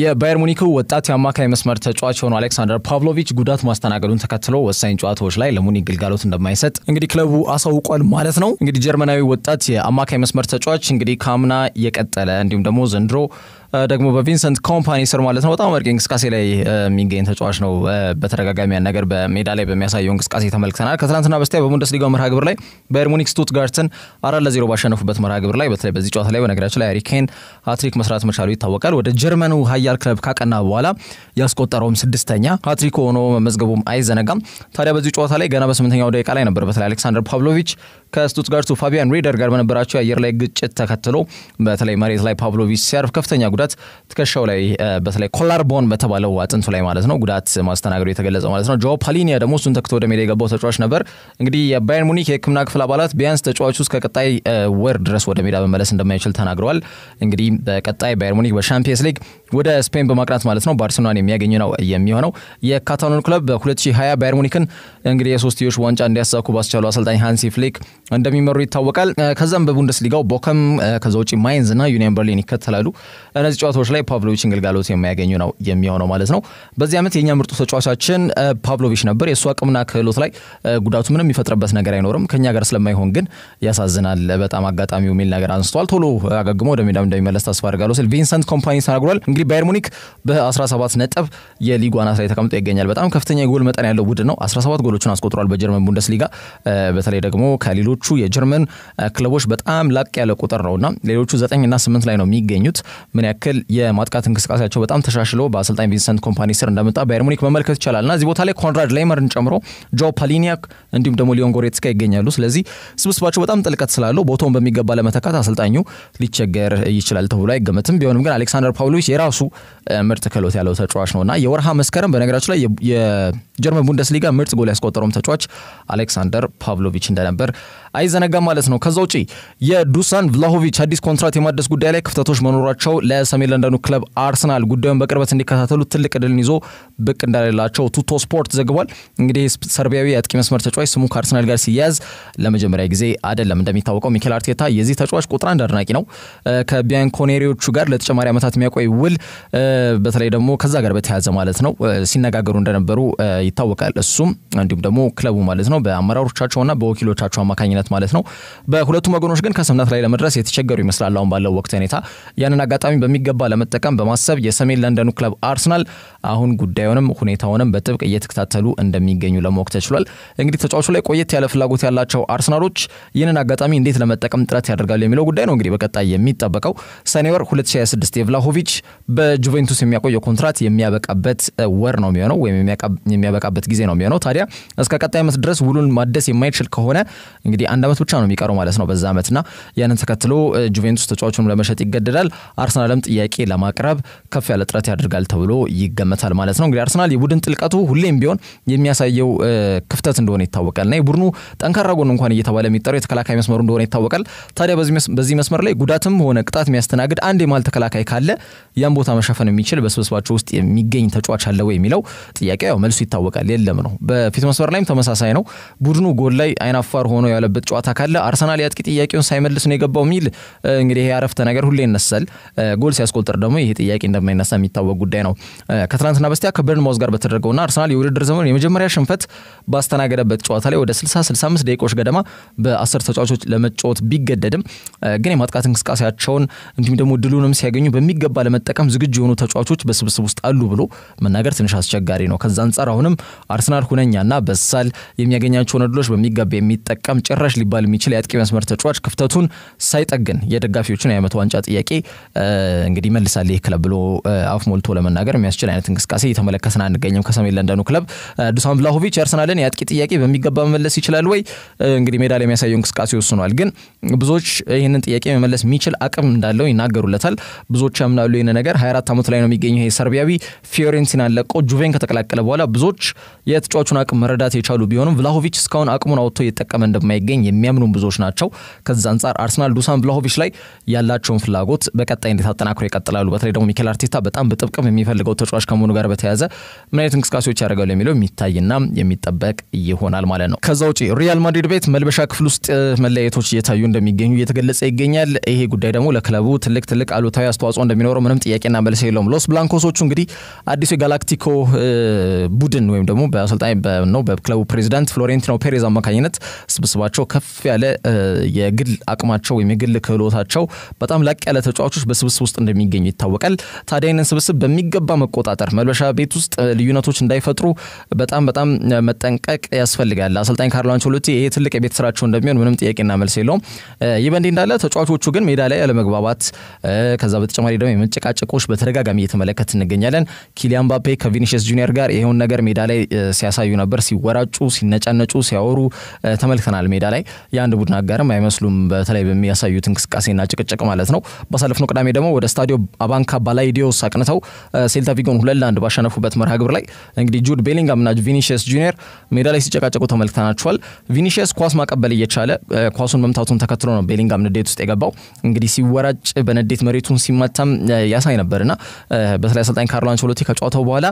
የባየር ሙኒክ ወጣት የአማካይ መስመር ተጫዋች የሆነው አሌክሳንደር ፓቭሎቪች ጉዳት ማስተናገዱን ተከትሎ ወሳኝ ጨዋታዎች ላይ ለሙኒክ ግልጋሎት እንደማይሰጥ እንግዲህ ክለቡ አሳውቋል ማለት ነው። እንግዲህ ጀርመናዊ ወጣት የአማካይ መስመር ተጫዋች እንግዲህ ካምና የቀጠለ እንዲሁም ደግሞ ዘንድሮ ደግሞ በቪንሰንት ኮምፓኒ ስር ማለት ነው በጣም አመርቂ እንቅስቃሴ ላይ የሚገኝ ተጫዋች ነው። በተደጋጋሚ ያን ነገር በሜዳ ላይ በሚያሳየው እንቅስቃሴ ተመልክተናል። ከትናንትና በስቲያ በቡንደስሊጋው መርሃ ግብር ላይ ባየር ሙኒክ ስቱትጋርትን አራት ለዜሮ ባሸነፉበት መርሃ ግብር ላይ በተለይ በዚህ ጨዋታ ላይ በነገራችን ላይ ሃሪ ሀትሪክ መስራት መቻሉ ይታወቃል። ወደ ጀርመኑ ሀያል ክለብ ካቀና በኋላ ያስቆጠረውም ስድስተኛ ሀትሪክ ሆኖ መመዝገቡም አይዘነጋም። ታዲያ በዚህ ጨዋታ ላይ ገና በስምንተኛው ደቂቃ ላይ ነበር በተለይ አሌክሳንደር ፓቭሎቪች ከስቱትጋርቱ ፋቢያን ሬደር ጋር በነበራቸው የአየር ላይ ግጭት ተከትሎ በተለይ መሬት ላይ ፓቭሎቪች ሲያርፍ ከፍተኛ ጉዳት ጉዳት ትከሻው ላይ በተለይ ኮላር ቦን በተባለው አጥንቱ ላይ ማለት ነው ጉዳት ማስተናገዱ የተገለጸው ማለት ነው። ጆ ፓሊኒያ ደግሞ እሱን ተክቶ ወደ ሜዳ የገባው ተጫዋች ነበር። እንግዲህ የባየርን ሙኒክ የሕክምና ክፍል አባላት ቢያንስ ተጫዋቹ እስከ ቀጣይ ወር ድረስ ወደ ሜዳ መመለስ እንደማይችል ተናግረዋል። እንግዲህ በቀጣይ ባየር ሙኒክ በሻምፒየንስ ሊግ ወደ ስፔን በማቅናት ማለት ነው ባርሴሎናን የሚያገኝ ነው የሚሆነው። የካታሎን ክለብ በ2020 ባየር ሙኒክን እንግዲህ የሶስትዮሽ ዋንጫ እንዲያሳኩ ባስቻሉ አሰልጣኝ ሃንሲ ፍሊክ እንደሚመሩ ይታወቃል። ከዛም በቡንደስሊጋው ቦከም ከዛ ውጭ ማይንዝ እና ዩኒየን በርሊን ይከተላሉ። በእነዚህ ጨዋታዎች ላይ ፓቭሎቪችን ግልጋሎት የሚያገኙ ነው የሚሆነው ማለት ነው። በዚህ ዓመት የእኛ ምርጡ ተጫዋቻችን ፓቭሎቪች ነበር። የእሱ አቅምና ክህሎት ላይ ጉዳቱ ምንም የሚፈጥርበት ነገር አይኖርም። ከእኛ ጋር ስለማይሆን ግን ያሳዝናል በጣም አጋጣሚው የሚል ነገር አንስተዋል። ቶሎ አገግሞ ወደ ሜዳም እንደሚመለስ ተስፋ አድርጋለሁ ሲል ቪንሰንት ኮምፓኒ ተናግሯል። እንግዲህ ባየር ሙኒክ በ17 ነጥብ የሊጉ አናት ላይ ተቀምጦ ይገኛል። በጣም ከፍተኛ የጎል መጠን ያለው ቡድን ነው። 17 ጎሎችን አስቆጥሯል በጀርመን ሊጋ። በተለይ ደግሞ ከሌሎቹ የጀርመን ክለቦች በጣም ላቅ ያለ ቁጥር ነው እና ሌሎቹ ዘጠኝና ስምንት ላይ ነው የሚገኙት ምን ያክል የማጥቃት እንቅስቃሴያቸው በጣም ተሻሽሎ በአሰልጣኝ ቪንሰንት ኮምፓኒ ስር እንደመጣ ባየር ሙኒክ መመልከት ይቻላል እና እዚህ ቦታ ላይ ኮንራድ ላይመርን ጨምሮ ጆ ፓሊኒያክ እንዲሁም ደግሞ ሊዮን ጎሬትስካ ይገኛሉ። ስለዚህ ስብስባቸው በጣም ጥልቀት ስላለው ቦታውን በሚገባ ለመተካት አሰልጣኙ ሊቸገር ይችላል ተብሎ አይገመትም። ቢሆንም ግን አሌክሳንደር ፓውሎች የራሱ ምርጥ ክህሎት ያለው ተጫዋች ነው እና የወርሃ መስከረም በነገራችን ላይ የጀርመን ቡንደስሊጋ ምርጥ ጎል ያስቆጠረውም ተጫዋች አሌክሳንደር ፓቭሎቪች እንደነበር አይዘነጋም ማለት ነው። ከዛ ውጪ የዱሳን ቭላሆቪች አዲስ ኮንትራት የማደስ ጉዳይ ላይ ክፍተቶች መኖራቸው ለሰሜን ለንደኑ ክለብ አርሰናል ጉዳዩን በቅርበት እንዲከታተሉ ትልቅ ድልን ይዞ ብቅ እንዳሌላቸው ቱቶ ስፖርት ዘግቧል። እንግዲህ ሰርቢያዊ የአጥቂ መስመር ተጫዋች ስሙ ከአርሰናል ጋር ሲያያዝ ለመጀመሪያ ጊዜ አይደለም። እንደሚታወቀው ሚኬል አርቴታ የዚህ ተጫዋች ቁጥር አንድ አድናቂ ነው። ከቢያንኮኔሪዎቹ ጋር ለተጨማሪ ዓመታት የሚያቆይ ውል በተለይ ደግሞ ከዛ ጋር በተያያዘ ማለት ነው ሲነጋገሩ እንደነበሩ ይታወቃል። እሱም እንዲሁም ደግሞ ክለቡ ማለት ነው በአመራሮቻቸውና በወኪሎቻቸው አማካኝነት ስምምነት ማለት ነው። በሁለቱም ወገኖች ግን ከስምምነት ላይ ለመድረስ የተቸገሩ ይመስላል አሁን ባለው ወቅት ሁኔታ። ያንን አጋጣሚ በሚገባ ለመጠቀም በማሰብ የሰሜን ለንደኑ ክለብ አርሰናል አሁን ጉዳዩንም ሁኔታውንም በጥብቅ እየተከታተሉ እንደሚገኙ ለማወቅ ተችሏል። እንግዲህ ተጫዋቹ ላይ ቆየት ያለ ፍላጎት ያላቸው አርሰናሎች ይህንን አጋጣሚ እንዴት ለመጠቀም ጥረት ያደርጋሉ የሚለው ጉዳይ ነው እንግዲህ በቀጣይ የሚጠበቀው። ሰኔ ወር 2026 የቭላሆቪች በጁቬንቱስ የሚያቆየው ኮንትራት የሚያበቃበት ወር ነው የሚሆነው ወይም የሚያበቃበት ጊዜ ነው የሚሆነው። ታዲያ እስከ ቀጣይ ዓመት ድረስ ውሉን ማደስ የማይችል ከሆነ እንግዲህ አንድ ዓመት ብቻ ነው የሚቀረው ማለት ነው በዛ ዓመትና ያንን ተከትሎ ጁቬንቱስ ተጫዋቹን ለመሸጥ ይገደዳል። አርሰናልም ጥያቄ ለማቅረብ ከፍ ያለ ጥረት ያደርጋል ተብሎ ይገመታል። ይገመታል ማለት ነው። እንግዲህ አርሰናል የቡድን ጥልቀቱ ሁሌም ቢሆን የሚያሳየው ክፍተት እንደሆነ ይታወቃል እና የቡድኑ ጠንካራ ጎን እንኳን እየተባለ የሚጠራው የተከላካይ መስመሩ እንደሆነ ይታወቃል። ታዲያ በዚህ መስመር ላይ ጉዳትም ሆነ ቅጣት የሚያስተናግድ አንድ የማል ተከላካይ ካለ ያን ቦታ መሸፈን የሚችል በስብስባቸው ውስጥ የሚገኝ ተጫዋች አለ ወይ የሚለው ጥያቄ ያው መልሱ ይታወቃል፣ የለም ነው። በፊት መስመር ላይም ተመሳሳይ ነው። ቡድኑ ጎል ላይ አይናፋር ሆኖ ያለበት ጨዋታ ካለ አርሰናል የአጥቂ ጥያቄውን ሳይመልስ ነው የገባው የሚል እንግዲህ ይሄ አረፍተ ነገር ሁሌ ይነሳል። ጎል ሲያስቆጥር ደግሞ ይሄ ጥያቄ እንደማይነሳ የሚታወቅ ጉዳይ ነው። ከትናንትና በስቲያ ከበርንማውዝ ጋር በተደረገውና አርሰናል የውድድር ዘመኑ የመጀመሪያ ሽንፈት ባስተናገደበት ጨዋታ ላይ ወደ 60 65 ደቂቆች ገደማ በአስር ተጫዋቾች ለመጫወት ቢገደድም ግን የማጥቃት እንቅስቃሴያቸውን እንዲሁም ደግሞ ድሉንም ሲያገኙ በሚገባ ለመጠቀም ዝግጁ የሆኑ ተጫዋቾች በስብስብ ውስጥ አሉ ብሎ መናገር ትንሽ አስቸጋሪ ነው። ከዛ አንጻር አሁንም አርሰናል ሁነኛና በሳል የሚያገኛቸውን እድሎች በሚገባ የሚጠቀም ጭራሽ ሊባል የሚችል የአጥቂ መስመር ተጫዋች ክፍተቱን ሳይጠግን የደጋፊዎችን የዓመት ዋንጫ ጥያቄ እንግዲህ ይመልሳል ይህ ክለብ ብሎ አፍ ሞልቶ ለመናገር የሚያስችል አይነት አይነት እንቅስቃሴ እየተመለከትን አንገኝም ከሰሜን ለንደኑ ክለብ። ዱሳን ቭላሆቪች የአርሰናልን የአጥቂ ጥያቄ በሚገባ መመለስ ይችላል ወይ? እንግዲህ ሜዳ ላይ የሚያሳየው እንቅስቃሴ ወስኗል። ግን ብዙዎች ይህንን ጥያቄ መመለስ የሚችል አቅም እንዳለው ይናገሩለታል። ብዙዎች ያምናሉ ይህን ነገር። 24 ዓመቱ ላይ ነው የሚገኘው ይሄ ሰርቢያዊ ፊዮሬንቲናን ለቆ ጁቬን ከተቀላቀለ በኋላ ብዙዎች የተጫዋቹን አቅም መረዳት የቻሉ ቢሆንም ቭላሆቪች እስካሁን አቅሙን አውጥቶ እየተጠቀመ እንደማይገኝ የሚያምኑ ብዙዎች ናቸው። ከዛ አንጻር አርሰናል ዱሳን ቭላሆቪች ላይ ያላቸውን ፍላጎት በቀጣይ እንዴት አጠናክሮ ይቀጥላሉ? በተለይ ደግሞ ሚኬል አርቴታ በጣም በጥብቅም የሚፈልገው ተጫዋች ከመሆኑ ጋር በተያያዘ ምን አይነት እንቅስቃሴዎች ያደርጋሉ የሚለው የሚታይና የሚጠበቅ ይሆናል ማለት ነው። ከዛ ውጪ ሪያል ማድሪድ ቤት መልበሻ ክፍል ውስጥ መለያየቶች እየታዩ እንደሚገኙ እየተገለጸ ይገኛል። ይሄ ጉዳይ ደግሞ ለክለቡ ትልቅ ትልቅ አሉታዊ አስተዋጽኦ እንደሚኖረው ምንም ጥያቄና መልስ የለውም። ሎስ ብላንኮሶቹ እንግዲህ አዲሱ የጋላክቲኮ ቡድን ወይም ደግሞ በአሰልጣኝ ነው በክለቡ ፕሬዚዳንት ፍሎሬንቲኖ ፔሬዝ አማካኝነት ስብስባቸው ከፍ ያለ የግል አቅማቸው ወይም የግል ክህሎታቸው በጣም ላቅ ያለ ተጫዋቾች በስብስብ ውስጥ እንደሚገኙ ይታወቃል። ታዲያ ይህንን ስብስብ በሚገባ መቆጣጠር ነበር። መልበሻ ቤት ውስጥ ልዩነቶች እንዳይፈጥሩ በጣም በጣም መጠንቀቅ ያስፈልጋል። አሰልጣኝ ካርሎ አንቸሎቲ ይሄ ትልቅ የቤት ስራቸው እንደሚሆን ምንም ጥያቄና መልስ የለውም። ይህ በእንዲህ እንዳለ ተጫዋቾቹ ግን ሜዳ ላይ ያለመግባባት፣ ከዛ በተጨማሪ ደግሞ የመጨቃጨቆች በተደጋጋሚ እየተመለከት እንገኛለን። ኪሊያን ባፔ ከቪኒሽስ ጁኒየር ጋር ይሄውን ነገር ሜዳ ላይ ሲያሳዩ ነበር። ሲወራጩ፣ ሲነጫነጩ፣ ሲያወሩ ተመልክተናል። ሜዳ ላይ የአንድ ቡድን አጋርም አይመስሉም፣ በተለይ በሚያሳዩት እንቅስቃሴና ጭቅጭቅ ማለት ነው። ባሳለፍነው ቅዳሜ ደግሞ ወደ ስታዲዮ አባንካ ባላይዲዮስ አቅንተው ሴልታ ቪጎን ሁለት አየርላንድ ባሸነፉበት መርሃ ግብር ላይ እንግዲህ ጁድ ቤሊንጋም ና ቪኒሽስ ጁኒየር ሜዳ ላይ ሲጨቃጨቁ ተመልክተናቸዋል። ቪኒሽስ ኳስ ማቀበል እየቻለ ኳሱን መምታቱን ተከትሎ ነው ቤሊንጋም ንዴት ውስጥ የገባው። እንግዲህ ሲወራጭ በንዴት መሬቱን ሲመታም ያሳይ ነበርና በተለይ አሰልጣኝ ካርሎ አንቸሎቲ ከጨዋታው በኋላ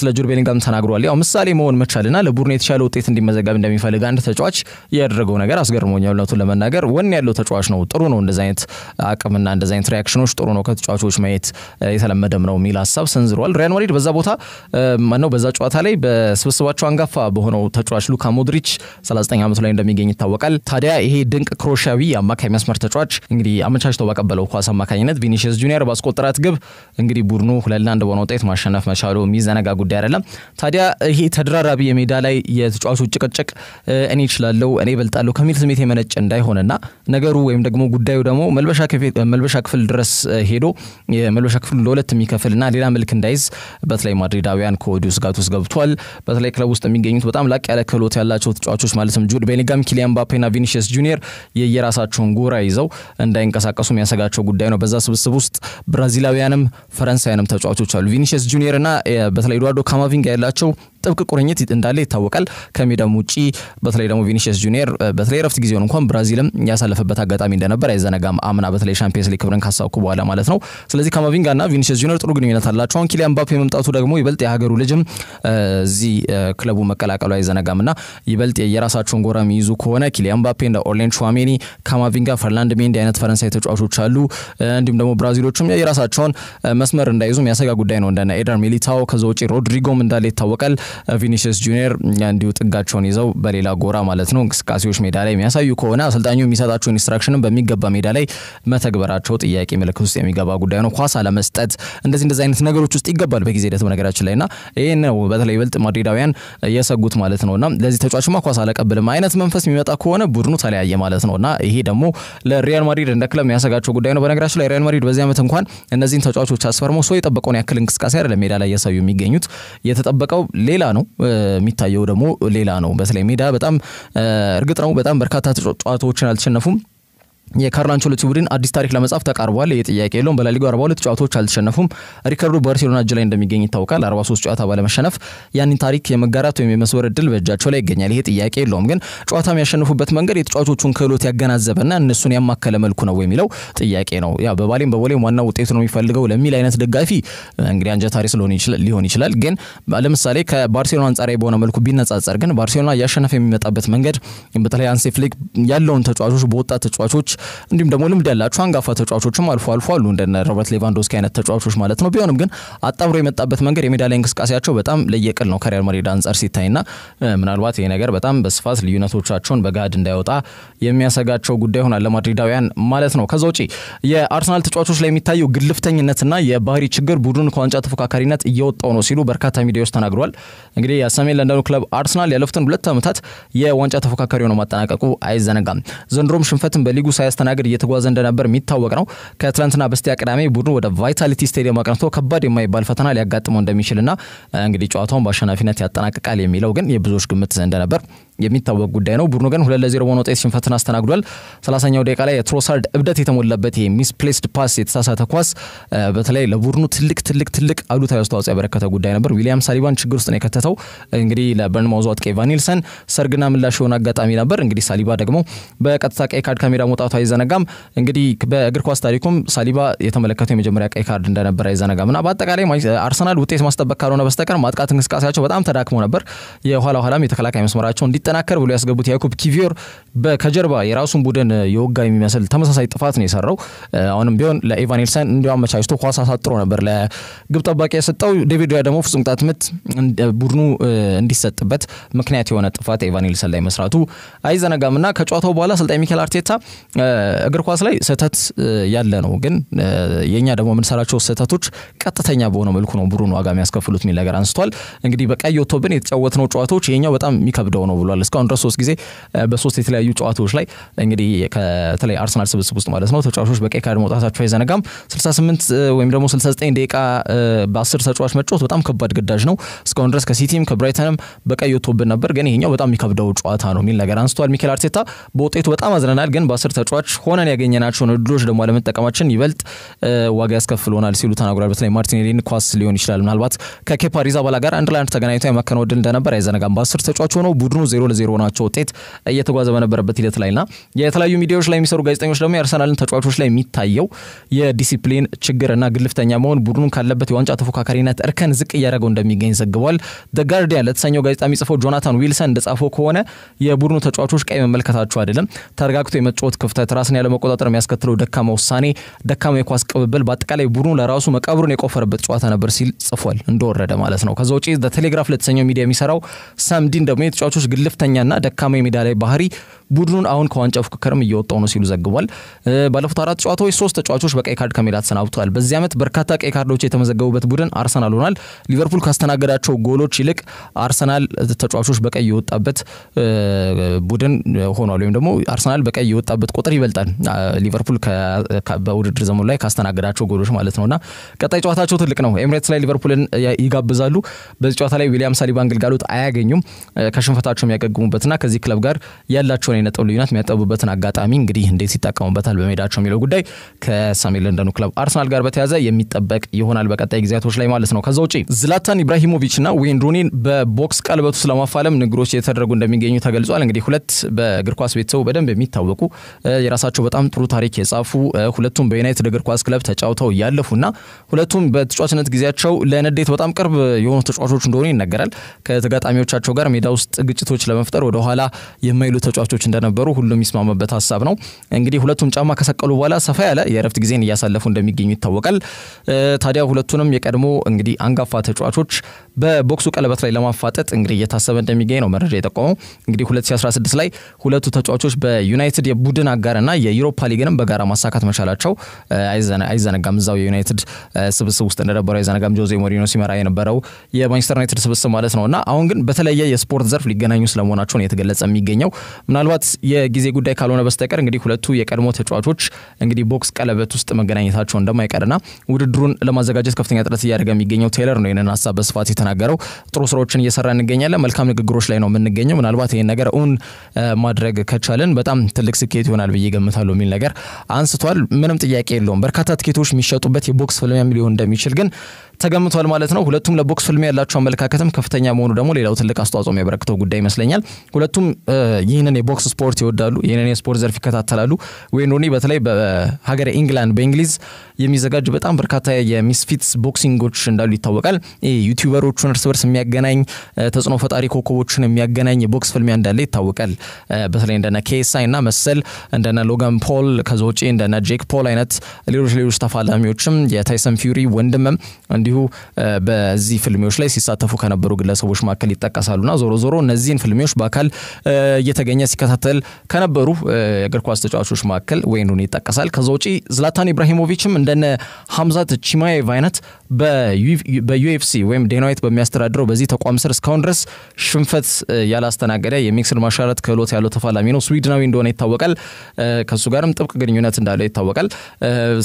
ስለ ጁድ ቤሊንጋም ተናግሯል። ያው ምሳሌ መሆን ና ለቡድኑ የተሻለ ውጤት እንዲመዘገብ እንደሚፈልግ አንድ ተጫዋች ያደረገው ነገር አስገርሞኛል። እውነቱን ለመናገር ወኔ ያለው ተጫዋች ነው። ጥሩ ነው። እንደዚ አይነት አቅምና እንደዚ አይነት ሪያክሽኖች ጥሩ ነው። ከተጫዋቾች ማየት የተለመደም ነው የሚል ሀሳብ ሰንዝሯል። ሪያን ማድሪድ በዛ ቦታ ማነው በዛ ጨዋታ ላይ በስብስባቸው አንጋፋ በሆነው ተጫዋች ሉካ ሞድሪች 39 ዓመቱ ላይ እንደሚገኝ ይታወቃል። ታዲያ ይሄ ድንቅ ክሮሻዊ አማካይ መስመር ተጫዋች እንግዲህ አመቻችተው ባቀበለው ኳስ አማካኝነት ቪኒሽስ ጁኒየር ባስቆጠራት ግብ እንግዲህ ቡድኑ ሁለት ለአንድ በሆነ ውጤት ማሸነፍ መቻሉ የሚዘነጋ ጉዳይ አይደለም። ታዲያ ይሄ ተደራራቢ የሜዳ ላይ የተጫዋቾች ጭቅጭቅ እኔ እችላለሁ እኔ እበልጣለሁ ከሚል ስሜት የመነጨ እንዳይሆንና ነገሩ ወይም ደግሞ ጉዳዩ ደግሞ መልበሻ ክፍል ድረስ ሄዶ መልበሻ ክፍሉ ለሁለት የሚከፍልና ሌላ መልክ እንዳይዝ በተለይ ማድሪዳውያን ከወዲሁ ስጋት ውስጥ ገብቷል። በተለይ ክለብ ውስጥ የሚገኙት በጣም ላቅ ያለ ክህሎት ያላቸው ተጫዋቾች ማለትም ጁድ ቤሊንጋም፣ ኪሊያን ምባፔና ቪኒሽስ ጁኒየር የየራሳቸውን ጎራ ይዘው እንዳይንቀሳቀሱ የሚያሰጋቸው ጉዳይ ነው። በዛ ስብስብ ውስጥ ብራዚላውያንም ፈረንሳያንም ተጫዋቾች አሉ። ቪኒሽስ ጁኒየር እና በተለይ ኤድዋርዶ ካማቪንጋ ያላቸው ጥብቅ ቁርኝት እንዳለ ይታወቃል። ከሜዳም ውጪ በተለይ ደግሞ ቪኒሽስ ጁኒየር በተለይ ረፍት ጊዜውን እንኳን ብራዚልም ያሳለፈበት አጋጣሚ እንደነበር አይዘነጋም። አምና በተለይ ሻምፒየንስ ሊግ ክብርን ካሳኩ በኋላ ማለት ነው። ስለዚህ ካማቪንጋና ቪኒሽስ ጁኒየር ጥሩ ግንኙነት አላቸው። አሁን ኪሊያን ምባፔ መምጣቱ ደግሞ ይበልጥ የሀገሩ ልጅም እዚህ ክለቡ መቀላቀሉ አይዘነጋም እና ይበልጥ የራሳቸውን ጎራ የሚይዙ ከሆነ ኪሊያን ምባፔ እንደ ኦርሌን ቹዋሜኒ፣ ካማቪንጋ፣ ፈርላንድ ሜንዲ አይነት ፈረንሳይ ተጫዋቾች አሉ። እንዲሁም ደግሞ ብራዚሎችም የራሳቸውን መስመር እንዳይዙ የሚያሰጋ ጉዳይ ነው። እንደ ኤደር ሚሊታው ከዛ ውጪ ሮድሪጎም እንዳለ ይታወቃል። ቪኒሲየስ ጁኒየር እንዲሁ ጥጋቸውን ይዘው በሌላ ጎራ ማለት ነው እንቅስቃሴዎች ሜዳ ላይ የሚያሳዩ ከሆነ አሰልጣኙ የሚሰጣቸውን ኢንስትራክሽንም በሚገባ ሜዳ ላይ መተግበራቸው ጥያቄ ምልክት ውስጥ የሚገባ ጉዳይ ነው። ኳስ አለመስጠት፣ እንደዚህ እንደዚህ አይነት ነገሮች ውስጥ ይገባል በጊዜ ሂደት በነገራችን ላይ ና ይህ ነው በተለይ ይበልጥ ማድሪዳውያን የሰጉት ማለት ነው እና ለዚህ ተጫዋችማ ኳስ አለቀብልም አይነት መንፈስ የሚመጣ ከሆነ ቡድኑ ተለያየ ማለት ነው እና ይሄ ደግሞ ለሪያል ማድሪድ እንደ ክለብ የሚያሰጋቸው ጉዳይ ነው። በነገራችን ላይ ሪያል ማድሪድ በዚህ ዓመት እንኳን እነዚህን ተጫዋቾች አስፈርሞ ሰው የጠበቀውን ያክል እንቅስቃሴ አይደለም ሜዳ ላይ እያሳዩ የሚገኙት የተጠበቀው ሌላ ሌላ ነው፣ የሚታየው ደግሞ ሌላ ነው። በተለይ ሜዳ በጣም እርግጥ ነው በጣም በርካታ ጨዋታዎችን አልተሸነፉም የካርሎ አንቸሎቲ ቡድን አዲስ ታሪክ ለመጻፍ ተቃርቧል። ይህ ጥያቄ የለውም። በላሊጋው 42 ጨዋታዎች አልተሸነፉም። ሪከርዱ ባርሴሎና እጅ ላይ እንደሚገኝ ይታወቃል። 43 ጨዋታ ባለመሸነፍ ያንን ታሪክ የመጋራት ወይም የመስበር እድል በእጃቸው ላይ ይገኛል። ይሄ ጥያቄ የለውም። ግን ጨዋታ የሚያሸንፉበት መንገድ የተጫዋቾቹን ክህሎት ያገናዘበና እነሱን ያማከለ መልኩ ነው የሚለው ጥያቄ ነው። ያ በባሌም በቦሌም ዋና ውጤቱ ነው የሚፈልገው ለሚል አይነት ደጋፊ እንግዲህ አንጀታሪ ሊሆን ይችላል። ግን ለምሳሌ ከባርሴሎና አንጻራዊ በሆነ መልኩ ቢነጻጸር ግን ባርሴሎና እያሸነፈ የሚመጣበት መንገድ በተለይ አንሴ ፍሊክ ያለውን ተጫዋቾች በወጣት ተጫዋቾች እንዲሁም ደግሞ ልምድ ያላቸው አንጋፋ ተጫዋቾችም አልፎ አልፎ አሉ እንደነ ሮበርት ሌቫንዶስኪ አይነት ተጫዋቾች ማለት ነው። ቢሆንም ግን አጣምሮ የመጣበት መንገድ የሜዳ ላይ እንቅስቃሴያቸው በጣም ለየቅል ነው ከሪያል ማድሪድ አንጻር ሲታይና ምናልባት ይሄ ነገር በጣም በስፋት ልዩነቶቻቸውን በጋድ እንዳይወጣ የሚያሰጋቸው ጉዳይ ይሆናል ለማድሪዳውያን ማለት ነው። ከዛ ውጪ የአርሰናል ተጫዋቾች ላይ የሚታየው ግልፍተኝነትና የባህሪ ችግር ቡድን ከዋንጫ ተፎካካሪነት እየወጣው ነው ሲሉ በርካታ ሚዲያዎች ተናግሯል እንግዲህ የሰሜን ለንደኑ ክለብ አርሰናል ያለፉትን ሁለት ዓመታት የዋንጫ ተፎካካሪ ሆነው ማጠናቀቁ አይዘነጋም። ዘንድሮም ሽንፈትን በሊጉ ሳያስተናግድ እየተጓዘ እንደነበር የሚታወቅ ነው። ከትላንትና በስቲያ ቅዳሜ ቡድኑ ወደ ቫይታሊቲ ስቴዲየም አቅንቶ ከባድ የማይባል ፈተና ሊያጋጥመው እንደሚችልና እንግዲህ ጨዋታውን በአሸናፊነት ያጠናቅቃል የሚለው ግን የብዙዎች ግምት እንደነበር የሚታወቅ ጉዳይ ነው። ቡድኑ ግን ሁለት ለዜሮ በሆነ ውጤት ሽንፈትን አስተናግዷል። ሰላሳኛው ደቂቃ ላይ የትሮሳርድ እብደት የተሞላበት የሚስፕሌስድ ፓስ፣ የተሳሳተ ኳስ በተለይ ለቡድኑ ትልቅ ትልቅ ትልቅ አሉታዊ አስተዋጽኦ ያበረከተ ጉዳይ ነበር። ዊሊያም ሳሊባን ችግር ውስጥ ነው የከተተው። እንግዲህ ለበርንማውዝ አጥቂ ቫኒልሰን ሰርግና ምላሽ የሆነ አጋጣሚ ነበር። እንግዲህ ሳሊባ ደግሞ በቀጥታ ቀይ ካርድ ከሜዳ መውጣቱ አይዘነጋም። እንግዲህ በእግር ኳስ ታሪኩም ሳሊባ የተመለከተው የመጀመሪያ ቀይ ካርድ እንደነበር አይዘነጋም እና በአጠቃላይ አርሰናል ውጤት ማስጠበቅ ካልሆነ በስተቀር ማጥቃት እንቅስቃሴያቸው በጣም ተዳክሞ ነበር። የኋላ ኋላም የተከላካይ መስመራቸው እንዲጠ እንዲጠናከር ብሎ ያስገቡት ያኩብ ኪቪዮር ከጀርባ የራሱን ቡድን የወጋ የሚመስል ተመሳሳይ ጥፋት ነው የሰራው። አሁንም ቢሆን ለኢቫኔልሰን እንዲሁ አመቻችቶ ኳስ አሳጥሮ ነበር ለግብ ጠባቂ የሰጠው። ዴቪድ ራያ ደግሞ ፍጹም ቅጣት ምት ቡድኑ እንዲሰጥበት ምክንያት የሆነ ጥፋት ኢቫኔልሰን ላይ መስራቱ አይዘነጋም እና ከጨዋታው በኋላ አሰልጣኝ ሚካኤል አርቴታ እግር ኳስ ላይ ስህተት ያለ ነው፣ ግን የእኛ ደግሞ የምንሰራቸው ስህተቶች ቀጥተኛ በሆነ መልኩ ነው ቡድኑ ዋጋ የሚያስከፍሉት የሚል ነገር አንስቷል። እንግዲህ በቀይ ወጥቶብን የተጫወትነው ጨዋታዎች የኛው በጣም የሚከብደው ነው ብሏል ተጠቅሷል። እስካሁን ድረስ ሶስት ጊዜ በሶስት የተለያዩ ጨዋታዎች ላይ እንግዲህ ከተለይ አርሰናል ስብስብ ውስጥ ማለት ነው ተጫዋቾች በቀይ ካርድ መውጣታቸው አይዘነጋም። 68 ወይም ደግሞ 69 ደቂቃ በአስር ተጫዋች መጫወት በጣም ከባድ ግዳጅ ነው። እስካሁን ድረስ ከሲቲም ከብራይተንም በቀይ ወጥቶብን ነበር፣ ግን ይሄኛው በጣም የሚከብደው ጨዋታ ነው የሚል ነገር አንስቷል። ሚኬል አርቴታ በውጤቱ በጣም አዝነናል፣ ግን በአስር ተጫዋች ሆነን ያገኘናቸውን እድሎች ደግሞ አለመጠቀማችን ይበልጥ ዋጋ ያስከፍሎናል ሲሉ ተናግሯል። በተለይ ማርቲኔሊን ኳስ ሊሆን ይችላል ምናልባት ከኬፓ አሪዛባላጋ ጋር አንድ ለአንድ ተገናኝቶ የመከነው እድል እንደነበር አይዘነጋም። በአስር ተጫዋች ሆነው ቡድኑ ዜሮ ለዜሮ ናቸው ውጤት እየተጓዘ በነበረበት ሂደት ና የተለያዩ ሚዲያዎች ላይ የሚሰሩ ጋዜጠኞች ደግሞ የአርሰናልን ተጫዋቾች ላይ የሚታየው የዲሲፕሊን ችግርና ግልፍተኛ መሆን ቡድኑን ካለበት የዋንጫ ተፎካካሪነት እርከን ዝቅ እያደረገው እንደሚገኝ ዘግቧል። ደ ጋርዲያን ለተሰኘው ጋዜጣ የሚጽፈው ጆናታን ዊልሰን እንደጻፈው ከሆነ የቡድኑ ተጫዋቾች ቀይ መመልከታቸው አይደለም፣ ተረጋግቶ የመጫወት ክፍተት፣ ራስን ያለመቆጣጠር የሚያስከትለው ደካማ ውሳኔ፣ ደካማ የኳስ ቅብብል፣ በአጠቃላይ ቡድኑ ለራሱ መቃብሩን የቆፈረበት ጨዋታ ነበር ሲል ጽፏል። እንደወረደ ማለት ነው። ከዛ ውጪ ቴሌግራፍ ለተሰኘው ሚዲያ የሚሰራው ሳምዲን ደግሞ የተጫዋቾች ግልፍ ከፍተኛና ደካማ የሜዳ ላይ ባህሪ ቡድኑን አሁን ከዋንጫው ፉክክርም እየወጣው ነው ሲሉ ዘግቧል። ባለፉት አራት ጨዋታዎች ሶስት ተጫዋቾች በቀይ ካርድ ከሜዳ ተሰናብተዋል። በዚህ ዓመት በርካታ ቀይ ካርዶች የተመዘገቡበት ቡድን አርሰናል ሆኗል። ሊቨርፑል ካስተናገዳቸው ጎሎች ይልቅ አርሰናል ተጫዋቾች በቀይ የወጣበት ቡድን ሆኗል። ወይም ደግሞ አርሰናል በቀይ የወጣበት ቁጥር ይበልጣል ሊቨርፑል በውድድር ዘመኑ ላይ ካስተናገዳቸው ጎሎች ማለት ነውና ቀጣይ ጨዋታቸው ትልቅ ነው። ኤምሬትስ ላይ ሊቨርፑልን ይጋብዛሉ። በዚህ ጨዋታ ላይ ዊሊያም ሳሊባን ግልጋሎት አያገኙም። ከሽንፈታቸው የሚያገግሙበትና ከዚህ ክለብ ጋር ያላቸውን ነጥብ ልዩነት የሚያጠቡበትን አጋጣሚ እንግዲህ እንዴት ይጠቀሙበታል በሜዳቸው የሚለው ጉዳይ ከሰሜን ለንደኑ ክለብ አርሰናል ጋር በተያዘ የሚጠበቅ ይሆናል በቀጣይ ጊዜያቶች ላይ ማለት ነው። ከዛ ውጪ ዝላታን ኢብራሂሞቪች እና ዌይን ሩኒን በቦክስ ቀልበቱ ስለማፋለም ንግሮች እየተደረጉ እንደሚገኙ ተገልጿል። እንግዲህ ሁለት በእግር ኳስ ቤተሰቡ በደንብ የሚታወቁ የራሳቸው በጣም ጥሩ ታሪክ የጻፉ ሁለቱም በዩናይትድ እግር ኳስ ክለብ ተጫውተው ያለፉና ሁለቱም በተጫዋችነት ጊዜያቸው ለንዴት በጣም ቅርብ የሆኑ ተጫዋቾች እንደሆኑ ይነገራል። ከተጋጣሚዎቻቸው ጋር ሜዳ ውስጥ ግጭቶች ለመፍጠር ወደኋላ የማይሉ ተጫዋቾች እንደነበሩ ሁሉም የሚስማማበት ሀሳብ ነው። እንግዲህ ሁለቱም ጫማ ከሰቀሉ በኋላ ሰፋ ያለ የእረፍት ጊዜን እያሳለፉ እንደሚገኙ ይታወቃል። ታዲያ ሁለቱንም የቀድሞ እንግዲህ አንጋፋ ተጫዋቾች በቦክሱ ቀለበት ላይ ለማፋጠጥ እንግዲህ እየታሰበ እንደሚገኝ ነው መረጃ የጠቆመው። እንግዲህ 2016 ላይ ሁለቱ ተጫዋቾች በዩናይትድ የቡድን አጋርና የዩሮፓ ሊግንም በጋራ ማሳካት መቻላቸው አይዘነጋም። እዛው የዩናይትድ ስብስብ ውስጥ እንደነበረው አይዘነጋም። ጆዜ ሞሪኖ ሲመራ የነበረው የማንቸስተር ዩናይትድ ስብስብ ማለት ነው እና አሁን ግን በተለየ የስፖርት ዘርፍ ሊገናኙ ስለመሆናቸው ነው የተገለጸ የሚገኘው። ምናልባት የጊዜ ጉዳይ ካልሆነ በስተቀር እንግዲህ ሁለቱ የቀድሞ ተጫዋቾች እንግዲህ ቦክስ ቀለበት ውስጥ መገናኘታቸው እንደማይቀርና ውድድሩን ለማዘጋጀት ከፍተኛ ጥረት እያደረገ የሚገኘው ቴይለር ነው ይህንን ሀሳብ በስፋት እንደተናገረው ጥሩ ስራዎችን እየሰራ እንገኛለን። መልካም ንግግሮች ላይ ነው የምንገኘው። ምናልባት ይህን ነገር እውን ማድረግ ከቻለን በጣም ትልቅ ስኬት ይሆናል ብዬ ገምታለሁ የሚል ነገር አንስቷል። ምንም ጥያቄ የለውም። በርካታ ትኬቶች የሚሸጡበት የቦክስ ፍልሚያም ሊሆን እንደሚችል ግን ተገምቷል ማለት ነው። ሁለቱም ለቦክስ ፍልሚያ ያላቸው አመለካከትም ከፍተኛ መሆኑ ደግሞ ሌላው ትልቅ አስተዋጽኦ የሚያበረክተው ጉዳይ ይመስለኛል። ሁለቱም ይህንን የቦክስ ስፖርት ይወዳሉ፣ ይህንን የስፖርት ዘርፍ ይከታተላሉ። ወይን ሩኒ በተለይ በሀገር ኢንግላንድ በእንግሊዝ የሚዘጋጅ በጣም በርካታ የሚስፊትስ ቦክሲንጎች እንዳሉ ይታወቃል። ዩቲዩበሮቹን እርስ በርስ የሚያገናኝ ተጽዕኖ ፈጣሪ ኮከቦችን የሚያገናኝ የቦክስ ፍልሚያ እንዳለ ይታወቃል። በተለይ እንደነ ኬሳይ እና መሰል እንደነ ሎጋን ፖል ከዛ ውጪ እንደነ ጄክ ፖል አይነት ሌሎች ሌሎች ተፋላሚዎችም የታይሰን ፊውሪ ወንድምም እንዲሁ እንዲሁ በዚህ ፍልሚያዎች ላይ ሲሳተፉ ከነበሩ ግለሰቦች መካከል ይጠቀሳሉና ዞሮ ዞሮ እነዚህን ፍልሚያዎች በአካል እየተገኘ ሲከታተል ከነበሩ የእግር ኳስ ተጫዋቾች መካከል ወይን ሩኒ ይጠቀሳል። ከዛ ውጪ ዝላታን ኢብራሂሞቪችም እንደነ ሀምዛት ቺማኤቭ አይነት በዩኤፍሲ ወይም ዴናዊት በሚያስተዳድረው በዚህ ተቋም ስር እስካሁን ድረስ ሽንፈት ያላስተናገደ የሚክስድ ማሻረት ክህሎት ያለው ተፋላሚ ነው። ስዊድናዊ እንደሆነ ይታወቃል። ከእሱ ጋርም ጥብቅ ግንኙነት እንዳለው ይታወቃል።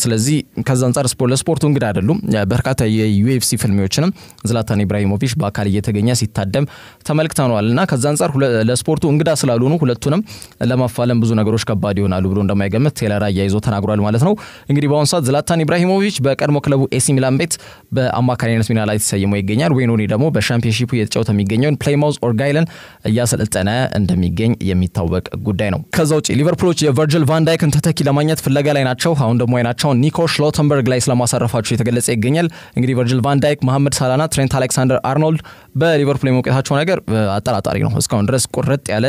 ስለዚህ ከዛ አንጻር ለስፖርቱ እንግዳ አይደሉም። በርካታ የዩኤፍሲ ፍልሚዎችንም ዝላታን ኢብራሂሞቪች በአካል እየተገኘ ሲታደም ተመልክተነዋል እና ከዛ አንጻር ለስፖርቱ እንግዳ ስላልሆኑ ሁለቱንም ለማፋለም ብዙ ነገሮች ከባድ ይሆናሉ ብሎ እንደማይገምት ቴለር አያይዞ ተናግሯል ማለት ነው። እንግዲህ በአሁኑ ሰዓት ዝላታን ኢብራሂሞቪች በቀድሞ ክለቡ ኤሲ ሚላን ቤት በአማካሪነት ሚና ላይ ተሰይሞ ይገኛል። ዌይን ደግሞ በሻምፒዮንሺፑ እየተጫወተ የሚገኘውን ፕሌይማውዝ ኦርጋይለን እያሰለጠነ እንደሚገኝ የሚታወቅ ጉዳይ ነው። ከዛ ውጭ ሊቨርፑሎች የቨርጅል ቫንዳይክን ተተኪ ለማግኘት ፍለጋ ላይ ናቸው። አሁን ደግሞ አይናቸውን ኒኮ ሽሎተንበርግ ላይ ስለማሳረፋቸው የተገለጸ ይገኛል። እንግዲህ Virgil van Dijk, Mohamed Salah, Trent Alexander-Arnold በሊቨርፑል የመውቀታቸው ነገር አጠራጣሪ ነው። እስካሁን ድረስ ቁርጥ ያለ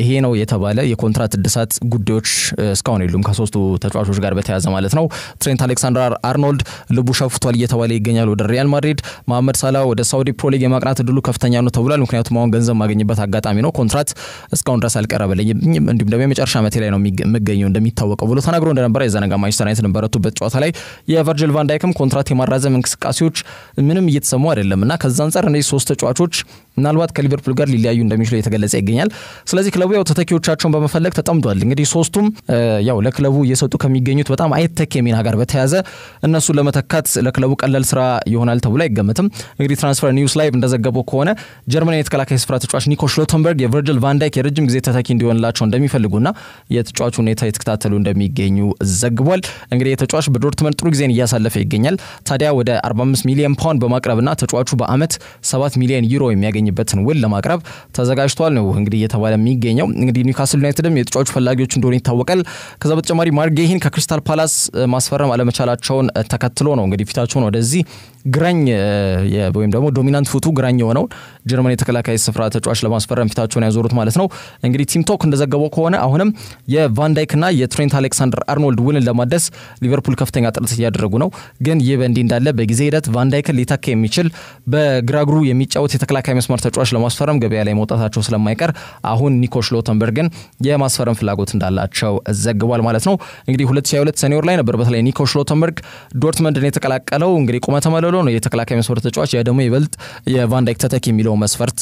ይሄ ነው የተባለ የኮንትራት እድሳት ጉዳዮች እስካሁን የሉም፣ ከሶስቱ ተጫዋቾች ጋር በተያያዘ ማለት ነው። ትሬንት አሌክሳንደር አርኖልድ ልቡ ሸፍቷል እየተባለ ይገኛል ወደ ሪያል ማድሪድ። መሐመድ ሳላ ወደ ሳውዲ ፕሮሊግ የማቅናት እድሉ ከፍተኛ ነው ተብሏል። ምክንያቱም አሁን ገንዘብ ማገኝበት አጋጣሚ ነው። ኮንትራት እስካሁን ድረስ አልቀረበልኝም፣ እንዲሁም ደግሞ የመጨረሻ ዓመቴ ላይ ነው የሚገኘው እንደሚታወቀው ብሎ ተናግሮ እንደነበረ የዘነጋ ማንቸስተር ዩናይትድ በረቱበት ጨዋታ ላይ የቨርጅል ቫንዳይክም ኮንትራት የማራዘም እንቅስቃሴዎች ምንም እየተሰሙ አይደለም እና ከዛ አንጻር እነዚህ ሶስት 抓住吃。ምናልባት ከሊቨርፑል ጋር ሊለያዩ እንደሚችሉ የተገለጸ ይገኛል። ስለዚህ ክለቡ ያው ተተኪዎቻቸውን በመፈለግ ተጠምዷል። እንግዲህ ሶስቱም ያው ለክለቡ እየሰጡ ከሚገኙት በጣም አይተክ የሚና ጋር በተያዘ እነሱ ለመተካት ለክለቡ ቀላል ስራ ይሆናል ተብሎ አይገመትም። እንግዲህ ትራንስፈር ኒውስ ላይ እንደዘገበው ከሆነ ጀርመን የተከላካይ ስፍራ ተጫዋች ኒኮ ሽሎተንበርግ የቨርጅል ቫንዳይክ የረጅም ጊዜ ተተኪ እንዲሆንላቸው እንደሚፈልጉና የተጫዋቹ ሁኔታ የተከታተሉ እንደሚገኙ ዘግቧል። እንግዲህ የተጫዋች በዶርትመንድ ጥሩ ጊዜን እያሳለፈ ይገኛል። ታዲያ ወደ 45 ሚሊዮን ፓውንድ በማቅረብና ተጫዋቹ በአመት 7 ሚሊዮን ዩሮ የሚያገኝ የሚገኝበትን ውል ለማቅረብ ተዘጋጅቷል ነው እንግዲህ እየተባለ የሚገኘው። እንግዲህ ኒውካስል ዩናይትድም የተጫዋቹ ፈላጊዎች እንደሆነ ይታወቃል። ከዛ በተጨማሪ ማርጌሂን ከክሪስታል ፓላስ ማስፈረም አለመቻላቸውን ተከትሎ ነው እንግዲህ ፊታቸውን ወደዚህ ግራኝ ወይም ደግሞ ዶሚናንት ፉቱ ግራኝ የሆነው ጀርመን የተከላካይ ስፍራ ተጫዋች ለማስፈረም ፊታቸውን ያዞሩት ማለት ነው። እንግዲህ ቲምቶክ እንደዘገበው ከሆነ አሁንም የቫንዳይክና የትሬንት አሌክሳንደር አርኖልድ ውልን ለማደስ ሊቨርፑል ከፍተኛ ጥረት እያደረጉ ነው። ግን ይህ በእንዲህ እንዳለ በጊዜ ሂደት ቫንዳይክን ሊተካ የሚችል በግራግሩ የሚጫወት የተከላካይ መስመር ተጫዋች ለማስፈረም ገበያ ላይ መውጣታቸው ስለማይቀር አሁን ኒኮ ሽሎተንበርግን የማስፈረም ፍላጎት እንዳላቸው ዘግቧል ማለት ነው። እንግዲህ 2022 ሰኔ ወር ላይ ነበር በተለይ ኒኮ ሽሎተንበርግ ዶርትመንድን የተቀላቀለው እንግዲህ ቁመተ ቶሎ ነው የተከላካይ መስመር ተጫዋች። ያ ደግሞ ይበልጥ የቫንዳይክ ተተኪ የሚለው መስፈርት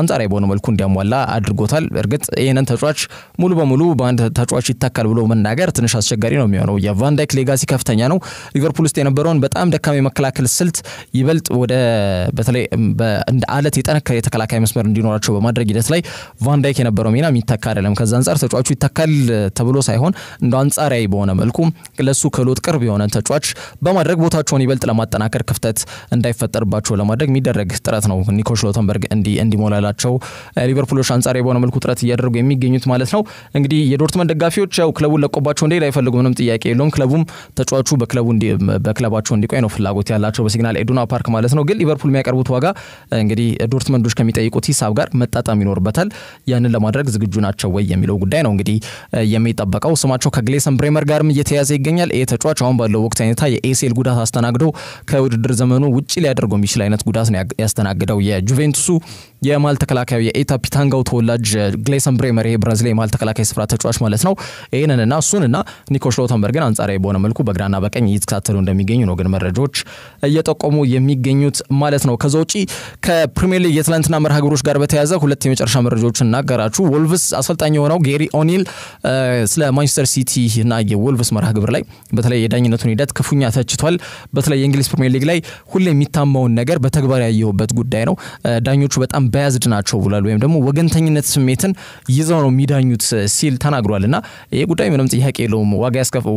አንጻራዊ በሆነ መልኩ እንዲያሟላ አድርጎታል። እርግጥ ይህንን ተጫዋች ሙሉ በሙሉ በአንድ ተጫዋች ይታካል ብሎ መናገር ትንሽ አስቸጋሪ ነው የሚሆነው። የቫንዳይክ ሌጋሲ ከፍተኛ ነው። ሊቨርፑል ውስጥ የነበረውን በጣም ደካማ የመከላከል ስልት ይበልጥ ወደ በተለይ እንደ አለት የጠነከረ የተከላካይ መስመር እንዲኖራቸው በማድረግ ሂደት ላይ ቫንዳይክ የነበረው ሚና የሚተካ አይደለም። ከዛ አንጻር ተጫዋቹ ይተካል ተብሎ ሳይሆን እንደ አንጻራዊ በሆነ መልኩ ለሱ ክህሎት ቅርብ የሆነ ተጫዋች በማድረግ ቦታቸውን ይበልጥ ለማጠናከር ክፍተት እንዳይፈጠርባቸው ለማድረግ የሚደረግ ጥረት ነው። ኒኮ ሽሎተንበርግ እንዲሞላላቸው ሊቨርፑሎች አንጻር በሆነ መልኩ ጥረት እያደረጉ የሚገኙት ማለት ነው። እንግዲህ የዶርትመንድ ደጋፊዎች ያው ክለቡን ለቆባቸው እንዲሄድ አይፈልጉ፣ ምንም ጥያቄ የለውም። ክለቡም ተጫዋቹ በክለቡ በክለባቸው እንዲቆይ ነው ፍላጎት ያላቸው በሲግናል ኢዱና ፓርክ ማለት ነው። ግን ሊቨርፑል የሚያቀርቡት ዋጋ እንግዲህ ዶርትመንዶች ከሚጠይቁት ሂሳብ ጋር መጣጣም ይኖርበታል። ያንን ለማድረግ ዝግጁ ናቸው ወይ የሚለው ጉዳይ ነው እንግዲህ የሚጠበቀው። ስማቸው ከግሌሰን ብሬመር ጋርም እየተያዘ ይገኛል። ይህ ተጫዋች አሁን ባለው ወቅት አይነታ የኤሲኤል ጉዳት አስተናግዶ ከውድ ከውድድር ዘመኑ ውጭ ሊያደርገው የሚችል አይነት ጉዳት ነው ያስተናግደው። የጁቬንቱሱ የማል ተከላካዩ የኤታ ፒታንጋው ተወላጅ ግሌሰን ብሬመር ይሄ ብራዚል የማል ተከላካይ ስፍራ ተጫዋች ማለት ነው። እሱን እና ኒኮ ሽሎተንበርግን አንጻራዊ በሆነ መልኩ በግራና በቀኝ እየተከታተሉ እንደሚገኙ ነው ግን መረጃዎች እየጠቆሙ የሚገኙት ማለት ነው። ከዛ ውጪ ከፕሪሚየር ሊግ የትላንትና መርሃ ግብሮች ጋር በተያያዘ ሁለት የመጨረሻ መረጃዎች እናገራችሁ። ወልቭስ አሰልጣኝ የሆነው ጌሪ ኦኒል ስለ ማንቸስተር ሲቲ እና የወልቭስ መርሃ ግብር ላይ በተለይ የዳኝነቱን ሂደት ክፉኛ ተችቷል። በተለይ የእንግሊዝ ፕሪሚየር ሊግ ላይ ሁሌ የሚታማውን ነገር በተግባር ያየሁበት ጉዳይ ነው። ዳኞቹ በጣም በያዝድ ናቸው ብሏል፣ ወይም ደግሞ ወገንተኝነት ስሜትን ይዘው ነው የሚዳኙት ሲል ተናግሯል። እና ይህ ጉዳይ ምንም ጥያቄ የለውም፣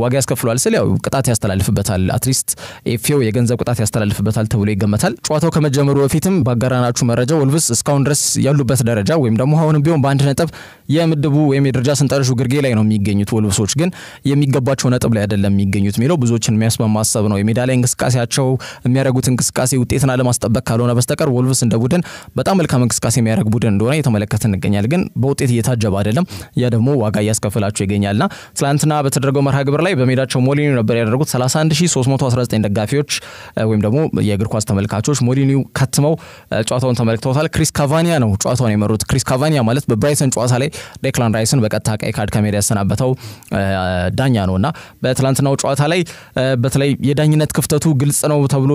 ዋጋ ያስከፍሏል ስል ያው ቅጣት ያስተላልፍበታል፣ አትሊስት ኤፌው የገንዘብ ቅጣት ያስተላልፍበታል ተብሎ ይገመታል። ጨዋታው ከመጀመሩ በፊትም ባጋራናችሁ መረጃ ወልቭስ እስካሁን ድረስ ያሉበት ደረጃ ወይም ደግሞ አሁንም ቢሆን በአንድ ነጥብ የምድቡ ወይም የደረጃ ስንጠረሹ ግርጌ ላይ ነው የሚገኙት። ወልብሶች ግን የሚገባቸው ነጥብ ላይ አይደለም የሚገኙት የሚለው ብዙዎችን የሚያስማማ ሀሳብ ነው። የሜዳ ላይ እንቅስቃሴያቸው የሚያደርጉት እንቅስቃሴ ውጤትን አለማስጠበቅ ካልሆነ በስተቀር ወልቭስ እንደ ቡድን በጣም መልካም እንቅስቃሴ የሚያደርግ ቡድን እንደሆነ እየተመለከት እንገኛል። ግን በውጤት እየታጀበ አይደለም። ያ ደግሞ ዋጋ እያስከፍላቸው ይገኛልና ትላንትና በተደረገው መርሃ ግብር ላይ በሜዳቸው ሞሊኒ ነበር ያደረጉት 31319 ደጋፊዎች ወይም ደግሞ የእግር ኳስ ተመልካቾች ሞሊኒ ከትመው ጨዋታውን ተመልክተውታል። ክሪስ ካቫኒያ ነው ጨዋታውን የመሩት። ክሪስ ካቫኒያ ማለት በብራይተን ጨዋታ ላይ ዴክላን ራይስን በቀጥታ ቀይ ካርድ ከሜዳ ያሰናበተው ዳኛ ነው እና በትላንትናው ጨዋታ ላይ በተለይ የዳኝነት ክፍተቱ ግልጽ ነው ተብሎ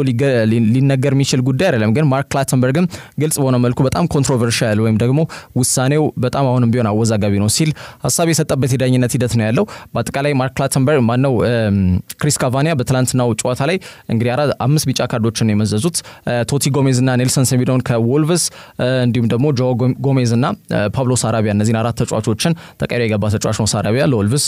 ሊነገር የሚችል ጉዳይ አይደለም። ግን ማርክ ክላተንበርግም ግልጽ በሆነ መልኩ በጣም ኮንትሮቨርሻል ወይም ደግሞ ውሳኔው በጣም አሁንም ቢሆን አወዛጋቢ ነው ሲል ሀሳብ የሰጠበት የዳኝነት ሂደት ነው ያለው። በአጠቃላይ ማርክ ክላተንበርግ ማነው ክሪስ ካቫኒያ በትላንትናው ጨዋታ ላይ እንግዲህ አምስት ቢጫ ካርዶችን የመዘዙት ቶቲ ጎሜዝ ና ኔልሰን ሰሚዶን ከወልቭስ እንዲሁም ደግሞ ጆ ጎሜዝ ና ፓብሎ ሳራቢያ እነዚህን አራት ተጫዋቾችን ተቀሪ የገባ ተጫዋች ነው ሳራቢያ ለወልቭስ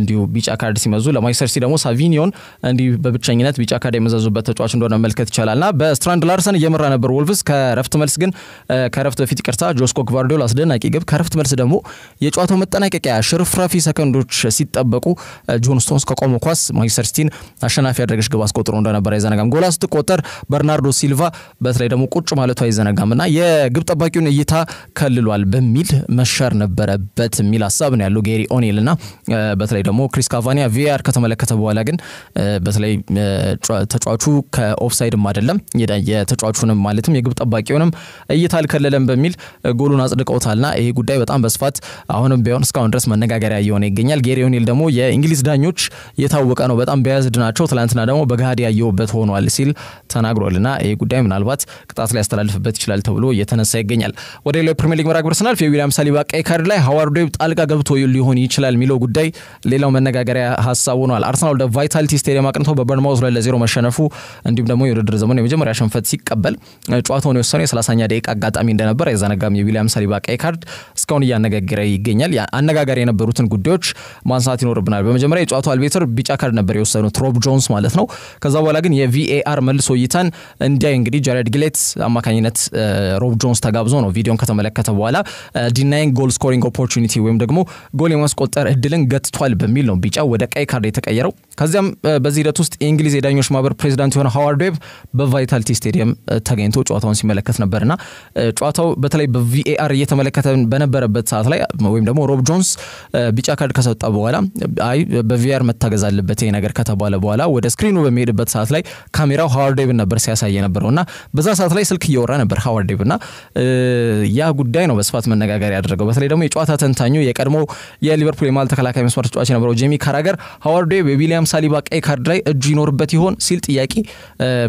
እንዲሁ ቢጫ ካርድ ሲመዙ፣ ለማንቸስተር ሲቲ ደግሞ ሳቪኒዮን እንዲህ በብቸኝነት ቢጫ ካርድ የመዘዙበት ተጫዋች እንደሆነ መመልከት ይቻላል ና በስትራንድ ላርሰን እየመራ ነበር ወልቭስ። ከረፍት መልስ ግን ከረፍት በፊት ይቅርታ፣ ጆስኮ ግቫርዲዮል አስደናቂ ግብ፣ ከረፍት መልስ ደግሞ የጨዋታው መጠናቀቂያ ሽርፍራፊ ሰከንዶች ሲጠበቁ ጆን ስቶንስ ከቆመ ኳስ ማንቸስተር ሲቲን አሸናፊ ያደረገች ግብ አስቆጥሮ እንደነበር አይዘነጋም። ጎላ ስትቆጠር በርናርዶ ሲልቫ በተለይ ደግሞ ቁጭ ማለቱ አይዘነጋም ና የግብ ጠባቂውን እይታ ከልሏል በሚል መሻር ነበረበት የሚል ሀሳብ ነው ያለው ጌሪ ኦኔል እና በተለይ ደግሞ ክሪስ ካቫኒያ ቪአር ከተመለከተ በኋላ ግን በተለይ ተጫዋቹ ከኦፍሳይድም አይደለም የተጫዋቹንም ማለትም የግብ ጠባቂውንም እይታ አልከለለም በሚል ጎሉን አጽድቀውታልና ይሄ ጉዳይ በጣም በስፋት አሁንም ቢሆን እስካሁን ድረስ መነጋገሪያ እየሆነ ይገኛል። ጌሪ ኦኒል ደግሞ የእንግሊዝ ዳኞች የታወቀ ነው፣ በጣም በያዝድ ናቸው፣ ትላንትና ደግሞ በገሃድ ያየውበት ሆኗል ሲል ተናግሯልና ይሄ ጉዳይ ምናልባት ቅጣት ላይ ያስተላልፍበት ይችላል ተብሎ እየተነሳ ይገኛል። ወደ ሌላው የፕሪሚየር ሊግ መራግብር ስናልፍ የዊሊያም ሳሊባ ቀይ ካርድ ላይ ሀዋርድ ዌብ ጣልቃ ገብቶ ሊሆን ይችላል የሚለው ጉዳይ ሌላው መነጋገሪያ ሀሳብ ሆኗል። አርሰናል ወደ ቫይታሊቲ ስቴዲየም አቅንቶ በበርንማውዝ ላይ ለዜሮ መሸነፉ እንዲሁም ደግሞ የውድድር ዘመን የመጀመሪያ ሽንፈት ሲቀበል ጨዋታውን የወሰነው የሰላሳኛ ደቂቃ አጋጣሚ እንደነበር አይዘነጋም። የዊሊያም ሰሊባ ቀይ ካርድ እስካሁን እያነጋገረ ይገኛል። አነጋጋሪ የነበሩትን ጉዳዮች ማንሳት ይኖርብናል። በመጀመሪያ የጨዋታው አልቤተር ቢጫ ካርድ ነበር የወሰኑት ሮብ ጆንስ ማለት ነው። ከዛ በኋላ ግን የቪኤአር መልሶ እይታን እንዲያይ እንግዲህ ጃሬድ ግሌት አማካኝነት ሮብ ጆንስ ተጋብዞ ነው ቪዲዮን ከተመለከተ በኋላ ዲናይን ጎል ስኮሪንግ ኦፖርቹኒቲ ወይም ደግሞ ጎል የማስቆጠር እድልን ገጥቷል በሚል ነው ቢጫ ወደ ቀይ ካርድ የተቀየረው። ከዚያም በዚህ ሂደት ውስጥ የእንግሊዝ የዳኞች ማህበር ፕሬዚዳንት የሆነ የሆነ ሀዋርድ ዌብ በቫይታሊቲ ስቴዲየም ተገኝቶ ጨዋታውን ሲመለከት ነበርና ጨዋታው በተለይ በቪኤአር እየተመለከተ በነበረበት ሰዓት ላይ ወይም ደግሞ ሮብ ጆንስ ቢጫ ካርድ ከሰጣ በኋላ አይ በቪአር መታገዝ አለበት ይሄ ነገር ከተባለ በኋላ ወደ ስክሪኑ በሚሄድበት ሰዓት ላይ ካሜራው ሀዋርድ ዌብን ነበር ሲያሳይ ነበረው እና በዛ ሰዓት ላይ ስልክ እየወራ ነበር ሀዋርድ ዌብ እና ያ ጉዳይ ነው በስፋት መነጋገር ያደረገው። በተለይ ደግሞ የጨዋታ ተንታኙ የቀድሞ የሊቨርፑል የማል ተከላካይ መስመር ተጫዋች የነበረው ጄሚ ካራገር ሀዋርድ ዌብ የዊሊያም ሳሊባ ቀይ ካርድ ላይ እጁ ይኖርበት ይሆን ሲል ጥያቄ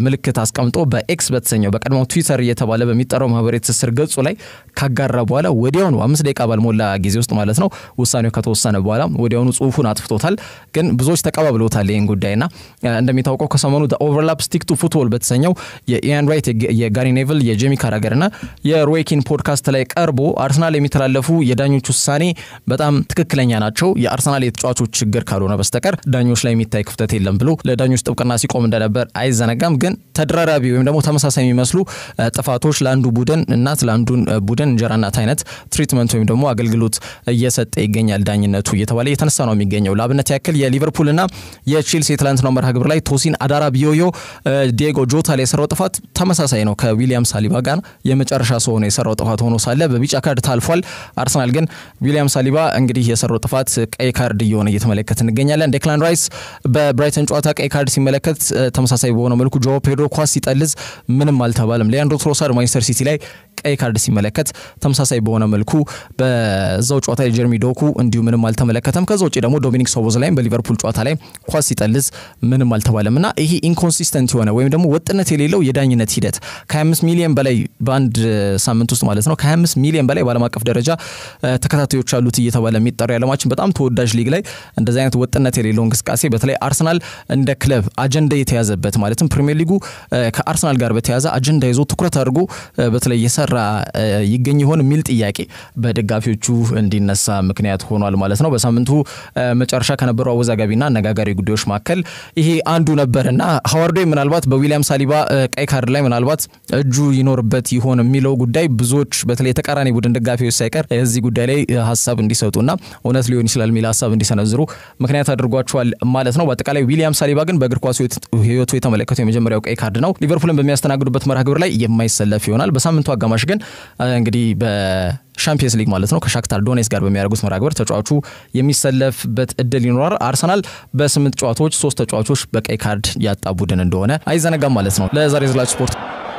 ምልክት አስቀምጦ በኤክስ በተሰኘው በቀድሞ ትዊተር እየተባለ በሚጠራው ማህበራዊ ትስስር ገጹ ላይ ካጋራ በኋላ ወዲያውኑ አምስት ደቂቃ ባልሞላ ጊዜ ውስጥ ማለት ነው ውሳኔው ከተወሰነ በኋላ ወዲያውኑ ጽሁፉን አጥፍቶታል። ግን ብዙዎች ተቀባብለውታል ይህን ጉዳይና እንደሚታወቀው ከሰሞኑ ኦቨርላፕ ስቲክ ቱ ፉትቦል በተሰኘው የኢያን ራይት የጋሪ ኔቭል የጄሚ ካራገርና የሮይኪን ፖድካስት ላይ ቀርቦ አርሰናል የሚተላለፉ የዳኞች ውሳኔ በጣም ትክክለኛ ናቸው፣ የአርሰናል የተጫዋቾች ችግር ካልሆነ በስተቀር ዳኞች ላይ የሚታይ ክፍተት የለም ብሎ ለዳኞች ጥብቅና ሲቆም እንደነበር አይዘ አይዘነጋም። ግን ተደራራቢ ወይም ደግሞ ተመሳሳይ የሚመስሉ ጥፋቶች ለአንዱ ቡድን እናት ለአንዱን ቡድን እንጀራ እናት አይነት ትሪትመንት ወይም ደግሞ አገልግሎት እየሰጠ ይገኛል ዳኝነቱ እየተባለ እየተነሳ ነው የሚገኘው። ለአብነት ያክል የሊቨርፑልና የቼልሲ የትላንትናው መርሃ ግብር ላይ ቶሲን አዳራ ቢዮዮ ዲየጎ ጆታ ላይ የሰራው ጥፋት ተመሳሳይ ነው ከዊሊያም ሳሊባ ጋር የመጨረሻ ሰው ሆኖ የሰራው ጥፋት ሆኖ ሳለ በቢጫ ካርድ ታልፏል። አርሰናል ግን ዊሊያም ሳሊባ እንግዲህ የሰራው ጥፋት ቀይ ካርድ እየሆነ እየተመለከት እንገኛለን። ዴክላን ራይስ በብራይተን ጨዋታ ቀይ ካርድ ሲመለከት ተመሳሳይ በሆነ መልኩ ጆ ፔድሮ ኳስ ሲጠልዝ ምንም አልተባለም። ሊያንድሮ ትሮሳድ ማንቸስተር ሲቲ ላይ ቀይ ካርድ ሲመለከት ተመሳሳይ በሆነ መልኩ በዛው ጨዋታ የጀርሚ ጀርሚ ዶኩ እንዲሁ ምንም አልተመለከተም። ከዛ ውጭ ደግሞ ዶሚኒክ ሶቦዝ ላይም በሊቨርፑል ጨዋታ ላይ ኳስ ሲጠልዝ ምንም አልተባለም እና ይሄ ኢንኮንሲስተንት የሆነ ወይም ደግሞ ወጥነት የሌለው የዳኝነት ሂደት ከ25 ሚሊዮን በላይ በአንድ ሳምንት ውስጥ ማለት ነው ከ25 ሚሊዮን በላይ በዓለም አቀፍ ደረጃ ተከታታዮች አሉት እየተባለ የሚጠሩ ያለማችን በጣም ተወዳጅ ሊግ ላይ እንደዚህ አይነት ወጥነት የሌለው እንቅስቃሴ በተለይ አርሰናል እንደ ክለብ አጀንዳ የተያዘበት ማለትም ፕሪሚየር ሊጉ ከአርሰናል ጋር በተያዘ አጀንዳ ይዞ ትኩረት አድርጎ በተለይ የሰራ ስፍራ ይገኝ ይሆን የሚል ጥያቄ በደጋፊዎቹ እንዲነሳ ምክንያት ሆኗል ማለት ነው። በሳምንቱ መጨረሻ ከነበሩ አወዛጋቢና አነጋጋሪ ጉዳዮች መካከል ይሄ አንዱ ነበር እና ሀዋርዶ ምናልባት በዊሊያም ሳሊባ ቀይ ካርድ ላይ ምናልባት እጁ ይኖርበት ይሆን የሚለው ጉዳይ ብዙዎች በተለይ የተቃራኒ ቡድን ደጋፊዎች ሳይቀር እዚህ ጉዳይ ላይ ሀሳብ እንዲሰጡና እውነት ሊሆን ይችላል የሚል ሀሳብ እንዲሰነዝሩ ምክንያት አድርጓቸዋል ማለት ነው። በአጠቃላይ ዊሊያም ሳሊባ ግን በእግር ኳስ ህይወቱ የተመለከተው የመጀመሪያው ቀይ ካርድ ነው። ሊቨርፑልን በሚያስተናግዱበት መርሃ ግብር ላይ የማይሰለፍ ይሆናል። በሳምንቱ አጋማሽ ግማሽ ግን እንግዲህ በሻምፒየንስ ሊግ ማለት ነው ከሻክታር ዶኔስ ጋር በሚያደርጉት መራግበር ተጫዋቹ የሚሰለፍበት እድል ይኖራል። አርሰናል በስምንት ጨዋታዎች ሶስት ተጫዋቾች በቀይ ካርድ ያጣ ቡድን እንደሆነ አይዘነጋም ማለት ነው። ለዛሬ ዝላች ስፖርት